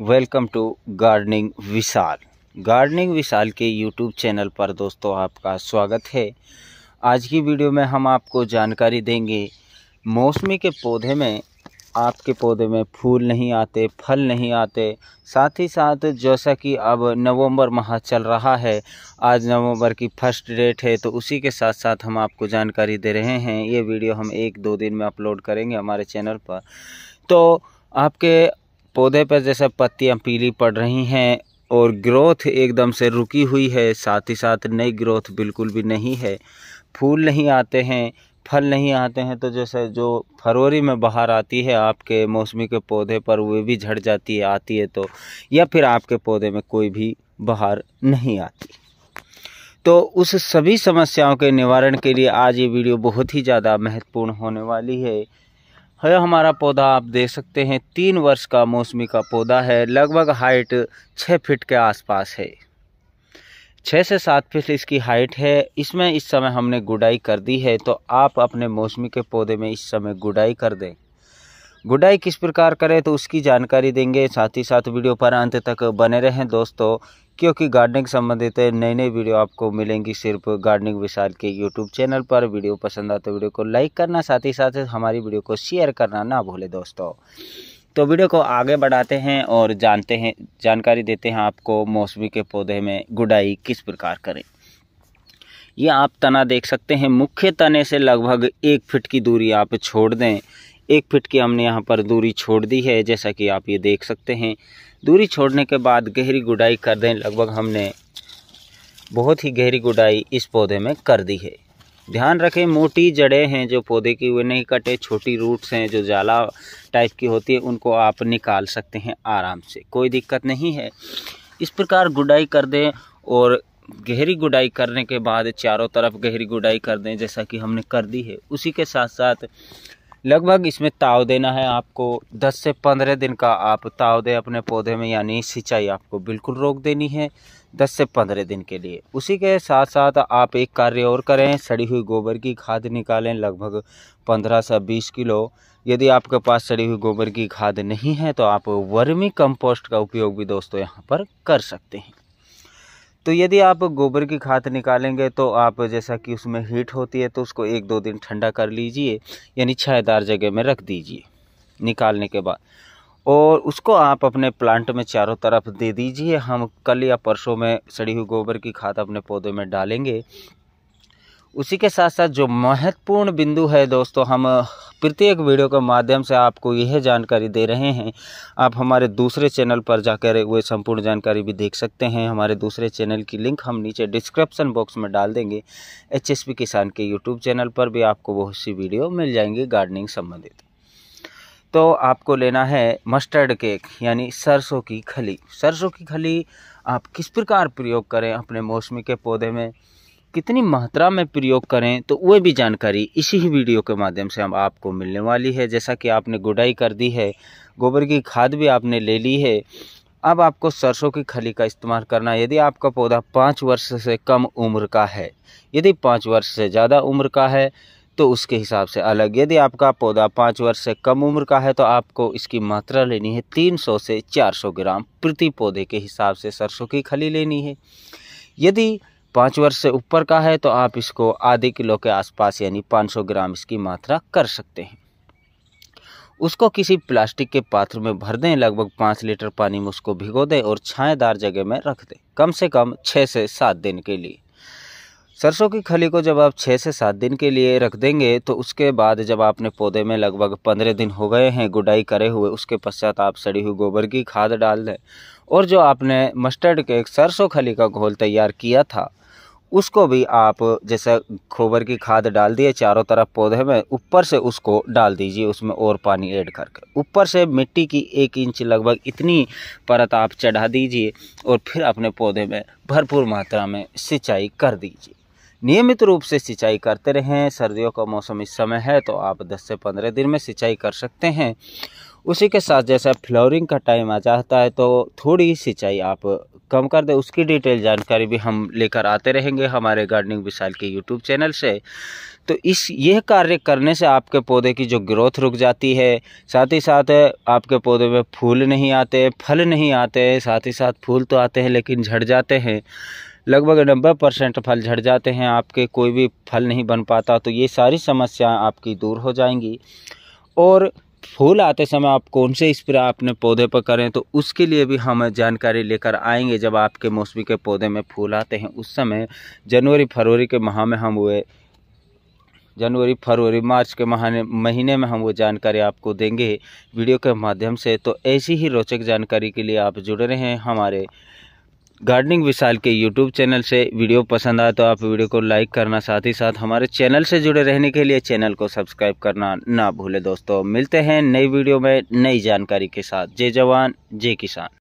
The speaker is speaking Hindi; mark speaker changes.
Speaker 1: welcome to gardening Vishal gardening Vishal के यूट्यूब चैनल पर दोस्तों आपका स्वागत है आज की वीडियो में हम आपको जानकारी देंगे मौसमी के पौधे में आपके पौधे में फूल नहीं आते फल नहीं आते साथ ही साथ जैसा कि अब नवंबर माह चल रहा है आज नवंबर की फर्स्ट डेट है तो उसी के साथ साथ हम आपको जानकारी दे रहे हैं ये वीडियो हम एक दो दिन में अपलोड करेंगे हमारे चैनल पर तो आपके पौधे पर जैसे पत्तियाँ पीली पड़ रही हैं और ग्रोथ एकदम से रुकी हुई है साथ ही साथ नई ग्रोथ बिल्कुल भी नहीं है फूल नहीं आते हैं फल नहीं आते हैं तो जैसे जो फरवरी में बाहर आती है आपके मौसमी के पौधे पर वे भी झड़ जाती है आती है तो या फिर आपके पौधे में कोई भी बाहर नहीं आती तो उस सभी समस्याओं के निवारण के लिए आज ये वीडियो बहुत ही ज़्यादा महत्वपूर्ण होने वाली है है हमारा पौधा आप देख सकते हैं तीन वर्ष का मौसमी का पौधा है लगभग हाइट छः फिट के आसपास है छः से सात फिट इसकी हाइट है इसमें इस समय हमने गुडाई कर दी है तो आप अपने मौसमी के पौधे में इस समय गुडाई कर दें गुडाई किस प्रकार करें तो उसकी जानकारी देंगे साथ ही साथ वीडियो पर अंत तक बने रहें दोस्तों क्योंकि गार्डनिंग संबंधित नई नई वीडियो आपको मिलेंगी सिर्फ गार्डनिंग विशाल के यूट्यूब चैनल पर वीडियो पसंद आते वीडियो को लाइक करना साथ ही साथ हमारी वीडियो को शेयर करना ना भूले दोस्तों तो वीडियो को आगे बढ़ाते हैं और जानते हैं जानकारी देते हैं आपको मौसमी के पौधे में गुडाई किस प्रकार करें ये आप तना देख सकते हैं मुख्य तने से लगभग एक फिट की दूरी आप छोड़ दें एक फिट की हमने यहाँ पर दूरी छोड़ दी है जैसा कि आप ये देख सकते हैं दूरी छोड़ने के बाद गहरी गुडाई कर दें लगभग हमने बहुत ही गहरी गुडाई इस पौधे में कर दी है ध्यान रखें मोटी जड़ें हैं जो पौधे की वे नहीं कटे छोटी रूट्स हैं जो जाला टाइप की होती है उनको आप निकाल सकते हैं आराम से कोई दिक्कत नहीं है इस प्रकार गुडाई कर दें और गहरी गुडाई करने के बाद चारों तरफ गहरी गुडाई कर दें जैसा कि हमने कर दी है उसी के साथ साथ लगभग इसमें ताव देना है आपको 10 से 15 दिन का आप ताव दें अपने पौधे में यानी सिंचाई आपको बिल्कुल रोक देनी है 10 से 15 दिन के लिए उसी के साथ साथ आप एक कार्य और करें सड़ी हुई गोबर की खाद निकालें लगभग 15 से 20 किलो यदि आपके पास सड़ी हुई गोबर की खाद नहीं है तो आप वर्मी कंपोस्ट का उपयोग भी दोस्तों यहाँ पर कर सकते हैं तो यदि आप गोबर की खाद निकालेंगे तो आप जैसा कि उसमें हीट होती है तो उसको एक दो दिन ठंडा कर लीजिए यानी छायादार जगह में रख दीजिए निकालने के बाद और उसको आप अपने प्लांट में चारों तरफ दे दीजिए हम कल या परसों में सड़ी हुई गोबर की खाद अपने पौधे में डालेंगे उसी के साथ साथ जो महत्वपूर्ण बिंदु है दोस्तों हम प्रत्येक वीडियो के माध्यम से आपको यह जानकारी दे रहे हैं आप हमारे दूसरे चैनल पर जाकर वे संपूर्ण जानकारी भी देख सकते हैं हमारे दूसरे चैनल की लिंक हम नीचे डिस्क्रिप्सन बॉक्स में डाल देंगे एच किसान के यूट्यूब चैनल पर भी आपको बहुत सी वीडियो मिल जाएंगी गार्डनिंग संबंधित तो आपको लेना है मस्टर्ड केक यानी सरसों की खली सरसों की खली आप किस प्रकार प्रयोग करें अपने मौसमी के पौधे में कितनी मात्रा में प्रयोग करें तो वह भी जानकारी इसी ही वीडियो के माध्यम से हम आपको मिलने वाली है जैसा कि आपने गुडाई कर दी है गोबर की खाद भी आपने ले ली है अब आपको सरसों की खली का इस्तेमाल करना है यदि आपका पौधा पाँच वर्ष से कम उम्र का है यदि पाँच वर्ष से ज़्यादा उम्र का है तो उसके हिसाब से अलग यदि आपका पौधा पाँच वर्ष से कम उम्र का है तो आपको इसकी मात्रा लेनी है 300 से 400 ग्राम प्रति पौधे के हिसाब से सरसों की खली लेनी है यदि पाँच वर्ष से ऊपर का है तो आप इसको आधे किलो के आसपास यानी 500 ग्राम इसकी मात्रा कर सकते हैं उसको किसी प्लास्टिक के पात्र में भर दें लगभग पाँच लीटर पानी में उसको भिगो दें और छाएदार जगह में रख दें कम से कम छः से सात दिन के लिए सरसों की खली को जब आप छः से सात दिन के लिए रख देंगे तो उसके बाद जब आपने पौधे में लगभग पंद्रह दिन हो गए हैं गुडाई करे हुए उसके पश्चात आप सड़ी हुई गोबर की खाद डाल दें और जो आपने मस्टर्ड के सरसों खली का घोल तैयार किया था उसको भी आप जैसे गोबर की खाद डाल दिए चारों तरफ पौधे में ऊपर से उसको डाल दीजिए उसमें और पानी ऐड करके ऊपर से मिट्टी की एक इंच लगभग इतनी परत आप चढ़ा दीजिए और फिर अपने पौधे में भरपूर मात्रा में सिंचाई कर दीजिए नियमित रूप से सिंचाई करते रहें सर्दियों का मौसम इस समय है तो आप 10 से 15 दिन में सिंचाई कर सकते हैं उसी के साथ जैसा फ्लोरिंग का टाइम आ जाता है तो थोड़ी सिंचाई आप कम कर दे उसकी डिटेल जानकारी भी हम लेकर आते रहेंगे हमारे गार्डनिंग विशाल के यूट्यूब चैनल से तो इस यह कार्य करने से आपके पौधे की जो ग्रोथ रुक जाती है साथ ही साथ आपके पौधे में फूल नहीं आते फल नहीं आते साथ ही साथ फूल तो आते हैं लेकिन झड़ जाते हैं लगभग नब्बे परसेंट फल झड़ जाते हैं आपके कोई भी फल नहीं बन पाता तो ये सारी समस्याएं आपकी दूर हो जाएंगी और फूल आते समय आप कौन से स्प्रे अपने पौधे पर करें तो उसके लिए भी हम जानकारी लेकर आएंगे जब आपके मौसमी के पौधे में फूल आते हैं उस समय जनवरी फरवरी के माह में हम हुए जनवरी फरवरी मार्च के महीने महीने में हम वो जानकारी आपको देंगे वीडियो के माध्यम से तो ऐसी ही रोचक जानकारी के लिए आप जुड़े रहें हमारे गार्डनिंग विशाल के यूट्यूब चैनल से वीडियो पसंद आए तो आप वीडियो को लाइक करना साथ ही साथ हमारे चैनल से जुड़े रहने के लिए चैनल को सब्सक्राइब करना ना भूले दोस्तों मिलते हैं नई वीडियो में नई जानकारी के साथ जय जवान जय किसान